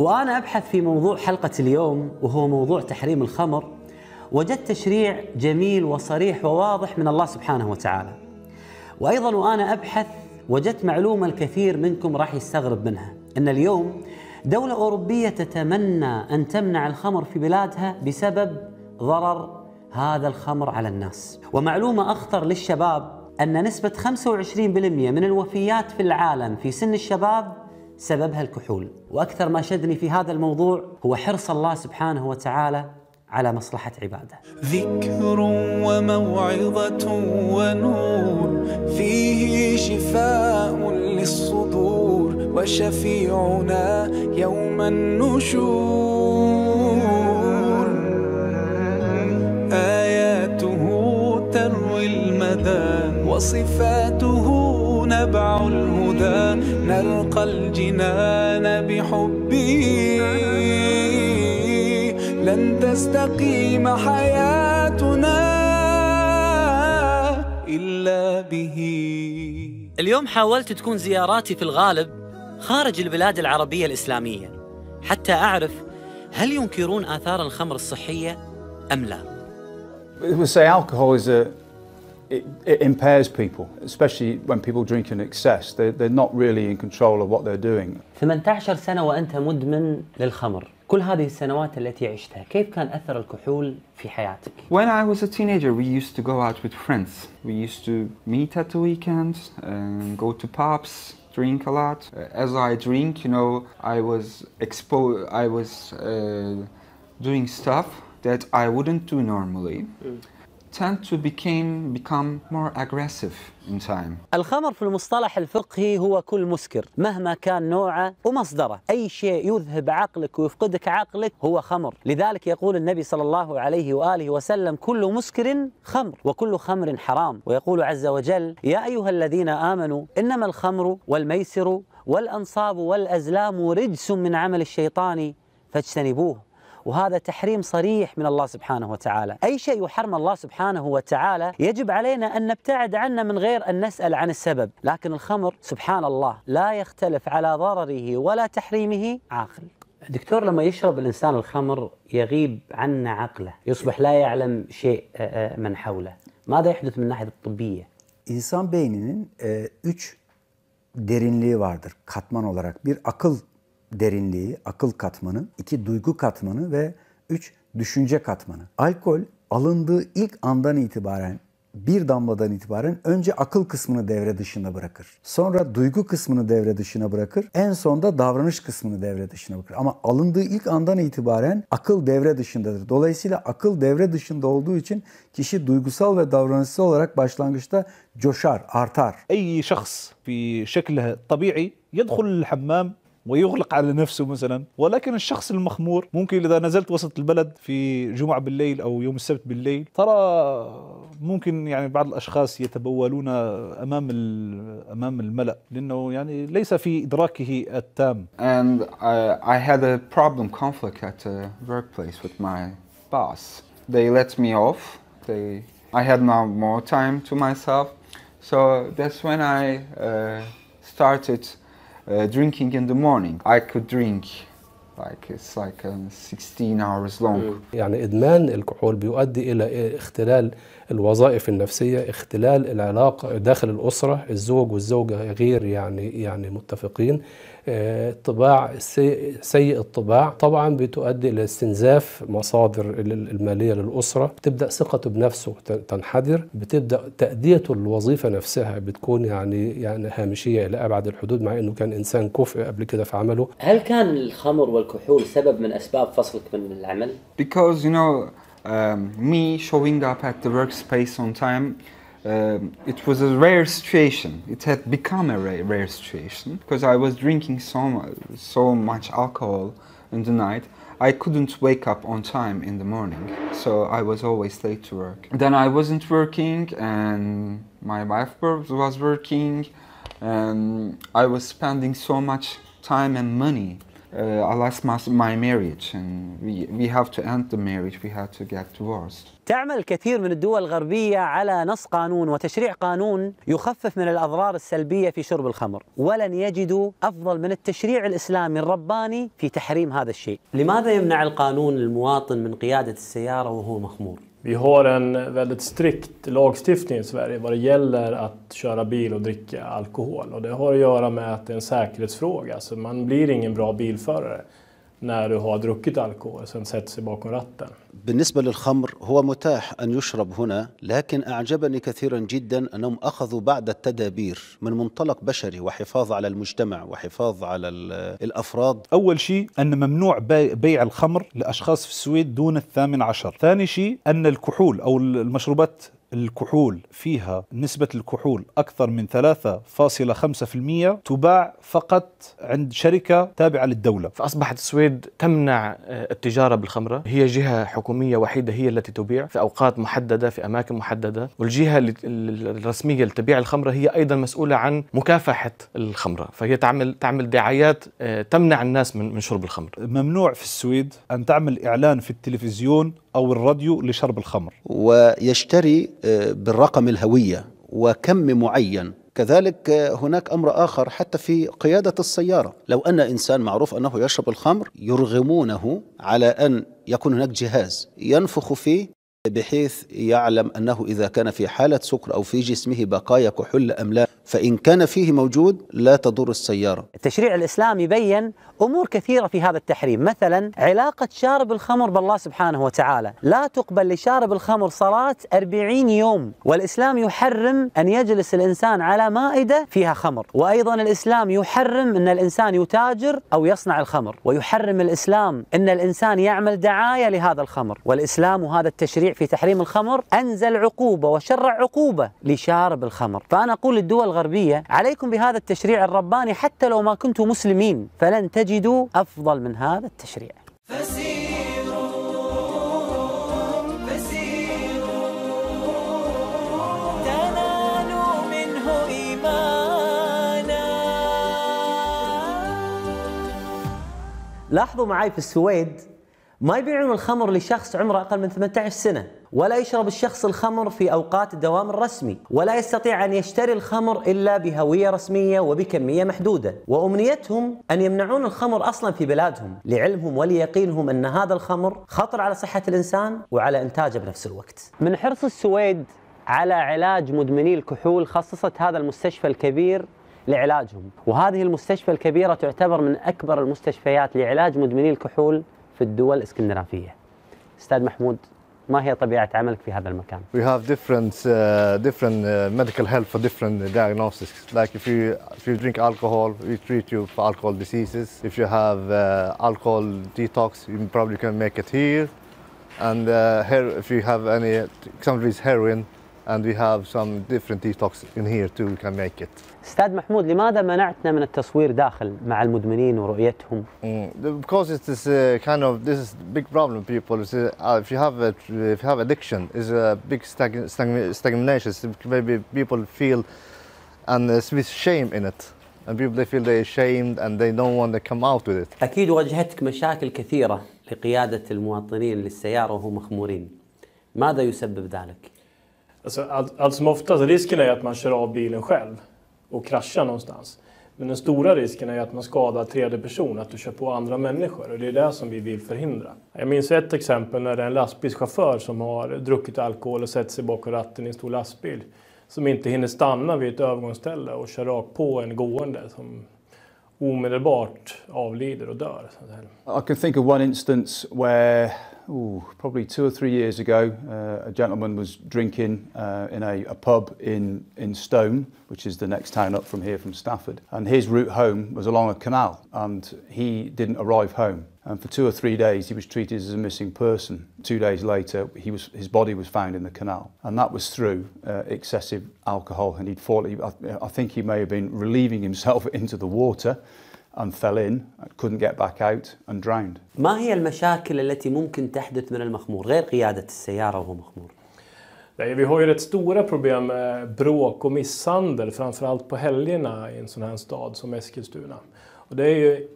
وأنا أبحث في موضوع حلقة اليوم وهو موضوع تحريم الخمر وجدت تشريع جميل وصريح وواضح من الله سبحانه وتعالى وأيضا وأنا أبحث وجدت معلومة الكثير منكم راح يستغرب منها أن اليوم دولة أوروبية تتمنى أن تمنع الخمر في بلادها بسبب ضرر هذا الخمر على الناس ومعلومة أخطر للشباب أن نسبة 25% من الوفيات في العالم في سن الشباب سببها الكحول وأكثر ما شدني في هذا الموضوع هو حرص الله سبحانه وتعالى على مصلحة عباده ذكر وموعظة ونور فيه شفاء للصدور وشفيعنا يوم النشور آياته تروي المدى وصفاته نتبع الهدى نلقى الجنان بحبه لن تستقيم حياتنا إلا به اليوم حاولت تكون زياراتي في الغالب خارج البلاد العربية الإسلامية حتى أعرف هل ينكرون آثار الخمر الصحية أم لا؟ They say alcohol is a it, it impairs people, especially when people drink in excess. They, they're not really in control of what they're doing. 18 سنة وأنت مدمن للخمر. كل هذه السنوات التي عشتها كيف كان أثر الكحول في حياتك؟ When I was a teenager we used to go out with friends. We used to meet at the weekends and go to pubs, drink a lot. Uh, as I drink, you know, I was exposed, I was uh, doing stuff that I wouldn't do normally. Mm. tend to became, become more aggressive in time. الخمر في المصطلح الفقهي هو كل مسكر مهما كان نوعه ومصدره أي شيء يذهب عقلك ويفقدك عقلك هو خمر لذلك يقول النبي صلى الله عليه وآله وسلم كل مسكر خمر وكل خمر حرام ويقول عز وجل يا أيها الذين آمنوا إنما الخمر والميسر والأنصاب والأزلام رجس من عمل الشيطان فاجتنبوه وهذا تحريم صريح من الله سبحانه وتعالى أي شيء يحرم الله سبحانه وتعالى يجب علينا أن نبتعد عنه من غير أن نسأل عن السبب لكن الخمر سبحان الله لا يختلف على ضرره ولا تحريمه عاقل دكتور لما يشرب الإنسان الخمر يغيب عنا عقله يصبح لا يعلم شيء آه، آه، من حوله ماذا يحدث من الناحية الطبية؟ İnsan beyninin 3 e, derinliği vardır katman olarak. Bir akıl derinliği, akıl katmanı, iki duygu katmanı ve üç düşünce katmanı. Alkol alındığı ilk andan itibaren bir damladan itibaren önce akıl kısmını devre dışına bırakır. Sonra duygu kısmını devre dışına bırakır. En sonda davranış kısmını devre dışına bırakır. Ama alındığı ilk andan itibaren akıl devre dışındadır. Dolayısıyla akıl devre dışında olduğu için kişi duygusal ve davranışsal olarak başlangıçta coşar, artar. Ey şahs bir şekilde tabi'i yedhul hammam ويغلق على نفسه مثلا ولكن الشخص المخمور ممكن إذا نزلت وسط البلد في جمعة بالليل أو يوم السبت بالليل ترى ممكن يعني بعض الأشخاص يتبولون أمام أمام الملأ لأنه يعني ليس في إدراكه التام And I, I had a problem conflict at a workplace with my boss. They let me off. They I had now more time to myself. So that's when I uh, started uh, drinking in the morning. I could drink like it's like um, 16 hours long. Hmm. يعني إدمان الكحول بيؤدي إلى اختلال الوظائف النفسية، اختلال العلاقة داخل الأسرة، الزوج والزوجة غير يعني يعني متفقين، الطباع سيء الطباع طبعا بتؤدي الى استنزاف مصادر الماليه للاسره تبدا ثقته بنفسه تنحدر بتبدا تاديته للوظيفه نفسها بتكون يعني يعني هامشيه الى ابعد الحدود مع انه كان انسان كفء قبل كده في عمله هل كان الخمر والكحول سبب من اسباب فصلك من العمل because you know um, me showing up at the workspace on time Um, it was a rare situation. It had become a rare, rare situation because I was drinking so so much alcohol in the night. I couldn't wake up on time in the morning, so I was always late to work. Then I wasn't working, and my wife was working, and I was spending so much time and money alas uh, my marriage and we, we have to end the marriage we had to get divorced تعمل كثير من الدول الغربية على نص قانون وتشريع قانون يخفف من الأضرار السلبية في شرب الخمر ولن يجدوا أفضل من التشريع الإسلامي الرباني في تحريم هذا الشيء لماذا يمنع القانون المواطن من قيادة السيارة وهو مخمور؟ Vi har en väldigt strikt lagstiftning i Sverige vad det gäller att köra bil och dricka alkohol. Och det har att göra med att det är en säkerhetsfråga. Alltså man blir ingen bra bilförare när du har druckit alkohol och sen sätter sig bakom ratten. بالنسبة للخمر هو متاح أن يشرب هنا لكن أعجبني كثيرا جدا أنهم أخذوا بعد التدابير من منطلق بشري وحفاظ على المجتمع وحفاظ على آه، الأفراد أول شيء أن ممنوع بيع الخمر لأشخاص في السويد دون الثامن عشر ثاني شيء أن الكحول أو المشروبات الكحول فيها نسبة الكحول أكثر من 3.5% تباع فقط عند شركة تابعة للدولة فأصبحت السويد تمنع آه، التجارة بالخمرة هي جهة حكومية حكومية وحيدة هي التي تبيع في أوقات محددة في أماكن محددة والجهة الرسمية اللي تبيع الخمرة هي أيضا مسؤولة عن مكافحة الخمرة فهي تعمل تعمل دعايات آه، تمنع الناس من من شرب الخمر ممنوع في السويد أن تعمل إعلان في التلفزيون أو الراديو لشرب الخمر ويشتري آه، بالرقم الهوية وكم معين كذلك هناك امر اخر حتى في قياده السياره، لو ان انسان معروف انه يشرب الخمر يرغمونه على ان يكون هناك جهاز ينفخ فيه بحيث يعلم انه اذا كان في حاله سكر او في جسمه بقايا كحول ام لا فإن كان فيه موجود لا تضر السيارة التشريع الإسلامي بيّن أمور كثيرة في هذا التحريم مثلا علاقة شارب الخمر بالله سبحانه وتعالى لا تقبل لشارب الخمر صلاة أربعين يوم والإسلام يحرم أن يجلس الإنسان على مائدة فيها خمر وأيضا الإسلام يحرم أن الإنسان يتاجر أو يصنع الخمر ويحرم الإسلام أن الإنسان يعمل دعاية لهذا الخمر والإسلام وهذا التشريع في تحريم الخمر أنزل عقوبة وشرع عقوبة لشارب الخمر فأنا أقول للدول الغربية عليكم بهذا التشريع الرباني حتى لو ما كنتم مسلمين فلن تجدوا أفضل من هذا التشريع لاحظوا معي في السويد ما يبيعون الخمر لشخص عمره أقل من 18 سنة ولا يشرب الشخص الخمر في أوقات الدوام الرسمي ولا يستطيع أن يشتري الخمر إلا بهوية رسمية وبكمية محدودة وأمنيتهم أن يمنعون الخمر أصلا في بلادهم لعلمهم وليقينهم أن هذا الخمر خطر على صحة الإنسان وعلى إنتاجه بنفس الوقت من حرص السويد على علاج مدمني الكحول خصصت هذا المستشفى الكبير لعلاجهم وهذه المستشفى الكبيرة تعتبر من أكبر المستشفيات لعلاج مدمني الكحول في الدول الاسكندنافية أستاذ محمود ما هي طبيعة عملك في هذا المكان؟ We have different uh, different uh, medical help for different diagnosis. Like if you if you drink alcohol, we treat you for alcohol diseases. If you have uh, alcohol detox, you probably can make it here. And uh, here, if you have any, some of these heroin, and we have some different detox in here too we can make it. استاذ محمود لماذا منعتنا من التصوير داخل مع المدمنين ورؤيتهم؟ Mm, because it is a uh, kind of this is big problem people. It's uh, if you have a, if you have addiction, is a big stagnation. Maybe people feel and uh, with shame in it. And people they feel they ashamed and they don't want to come out with it. أكيد واجهتك مشاكل كثيرة لقيادة المواطنين للسيارة وهم مخمورين. ماذا يسبب ذلك؟ Alltså, allt, allt som oftast, risken är att man kör av bilen själv och kraschar någonstans. Men den stora risken är att man skadar tredje person, att du kör på andra människor och det är det som vi vill förhindra. Jag minns ett exempel när det är en lastbilschaufför som har druckit alkohol och sätter sig bakom ratten i en stor lastbil som inte hinner stanna vid ett övergångsställe och kör rakt på en gående som omedelbart avlider och dör. I can think of one instance where ooh, probably two or three years ago, uh, a gentleman was drinking uh, in a, a pub in, in Stone, which is the next town up from here from Stafford. And his route home was along a canal and he didn't arrive home. And for two or three days, he was treated as a missing person. Two days later, he was, his body was found in the canal. And that was through uh, excessive alcohol. And he'd fought, I, I think he may have been relieving himself into the water. and fell in, couldn't get back out and drowned. ما هي المشاكل التي ممكن تحدث من المخمور غير قيادة السيارة وهو مخمور؟ Nej, vi har ju rätt stora problem med bråk och misshandel, framförallt på helgerna i en sån här stad som Eskilstuna. Och det är ju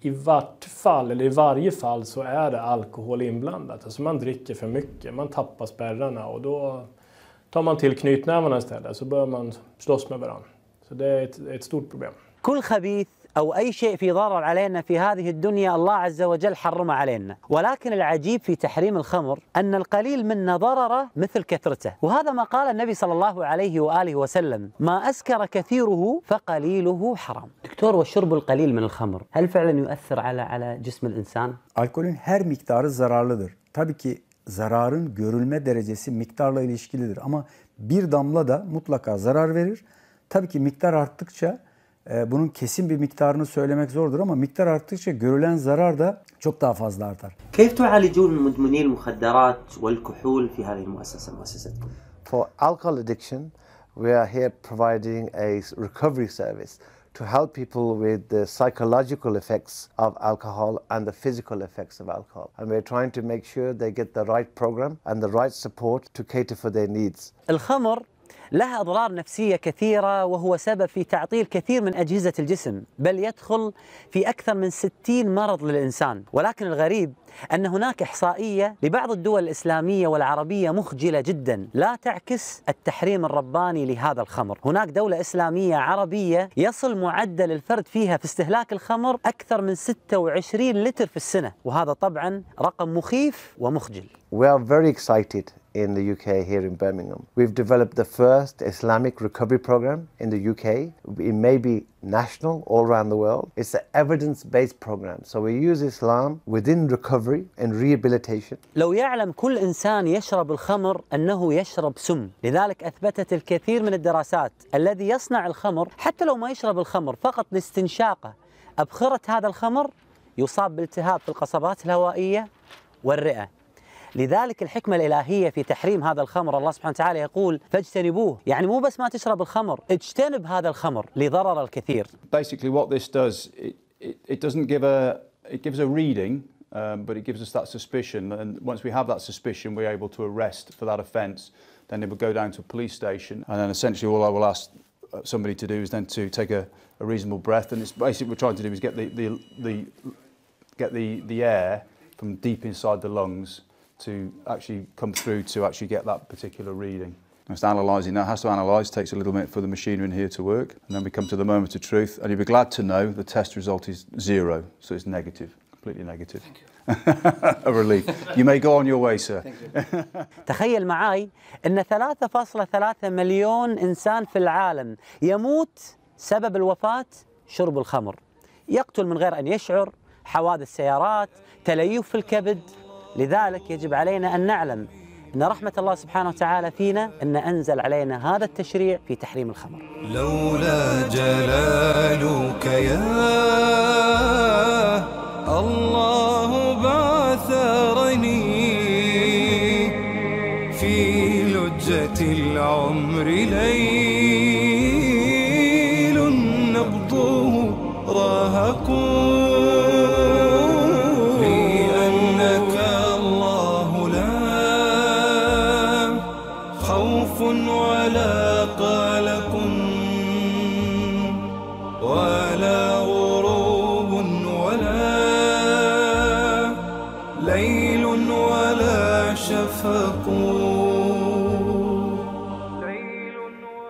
i vart fall, eller i varje fall, så är det alkohol inblandat. Alltså man dricker för mycket, man tappar spärrarna och då tar man till knytnävarna istället, så börjar man slåss med varandra. Så det är ett, ett stort problem. أو أي شيء في ضرر علينا في هذه الدنيا الله عز وجل حرمه علينا ولكن العجيب في تحريم الخمر أن القليل منا ضرره مثل كثرته وهذا ما قال النبي صلى الله عليه وآله وسلم ما أسكر كثيره فقليله حرام دكتور والشرب القليل من الخمر هل فعلا يؤثر على على جسم الإنسان؟ Alkolün هر مقدار zararlıdır. Tabii ki zararın görülme derecesi miktarla ilişkilidir ama bir damla da mutlaka zarar verir. Tabii ki miktar arttıkça Ee, bunun kesin bir miktarını söylemek zordur ama miktar arttıkça görülen zarar da çok daha fazla artar. كيف تعالجون مدمني المخدرات والكحول في هذه المؤسسة مؤسستكم؟ For alcohol addiction, we are here providing a recovery service to help people with the psychological effects of alcohol and the physical effects of alcohol. And we're trying to make sure they get the right program and the right support to cater for their needs. الخمر لها أضرار نفسية كثيرة وهو سبب في تعطيل كثير من أجهزة الجسم بل يدخل في أكثر من 60 مرض للإنسان ولكن الغريب أن هناك إحصائية لبعض الدول الإسلامية والعربية مخجلة جدا لا تعكس التحريم الرباني لهذا الخمر هناك دولة إسلامية عربية يصل معدل الفرد فيها في استهلاك الخمر أكثر من 26 لتر في السنة وهذا طبعا رقم مخيف ومخجل We are very excited in the UK here in Birmingham. We've developed the first Islamic recovery program in the UK. It may be national all around the world. It's an evidence based program. So we use Islam within recovery and rehabilitation. لو يعلم كل انسان يشرب الخمر انه يشرب سم، لذلك اثبتت الكثير من الدراسات الذي يصنع الخمر حتى لو ما يشرب الخمر فقط لاستنشاقه ابخره هذا الخمر يصاب بالتهاب في القصبات الهوائيه والرئه. لذلك الحكمة الإلهية في تحريم هذا الخمر الله سبحانه وتعالى يقول فاجتنبوه يعني مو بس ما تشرب الخمر اجتنب هذا الخمر لضرر الكثير Basically what this does it, it, it doesn't give a it gives a reading um, but it gives us that suspicion and once we have that suspicion we're able to arrest for that offence then it will go down to a police station and then essentially all I will ask somebody to do is then to take a, a reasonable breath and it's basically what we're trying to do is get the, the, the get the, the air from deep inside the lungs to actually come through to actually get that particular reading. It's analysing that, has to analyse, takes a little minute for the machinery in here to work. And then we come to the moment of truth, and you'll be glad to know the test result is zero, so it's negative, completely negative. Thank you. a relief. You may go on your way, sir. تخيل معي أن 3.3 مليون إنسان في العالم يموت سبب الوفاة شرب الخمر يقتل من غير أن يشعر حوادث سيارات تليف في الكبد لذلك يجب علينا أن نعلم أن رحمة الله سبحانه وتعالى فينا أن أنزل علينا هذا التشريع في تحريم الخمر لولا جلالك يا الله بعثرني في لجة العمر ليل نبضه راهقون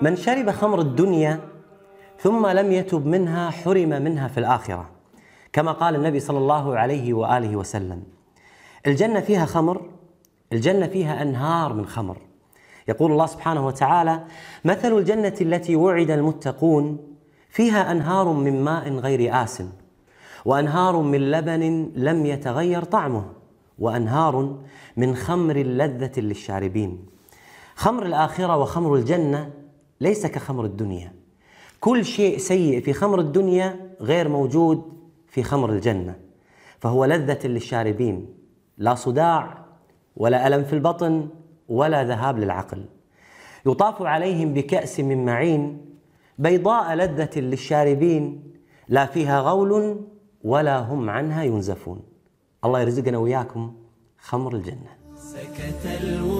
من شرب خمر الدنيا ثم لم يتب منها حرم منها في الاخره كما قال النبي صلى الله عليه واله وسلم الجنه فيها خمر الجنه فيها انهار من خمر يقول الله سبحانه وتعالى مثل الجنه التي وعد المتقون فيها انهار من ماء غير آسن وانهار من لبن لم يتغير طعمه وانهار من خمر لذه للشاربين خمر الاخره وخمر الجنه ليس كخمر الدنيا كل شيء سيء في خمر الدنيا غير موجود في خمر الجنة فهو لذة للشاربين لا صداع ولا ألم في البطن ولا ذهاب للعقل يطاف عليهم بكأس من معين بيضاء لذة للشاربين لا فيها غول ولا هم عنها ينزفون الله يرزقنا وياكم خمر الجنة سكت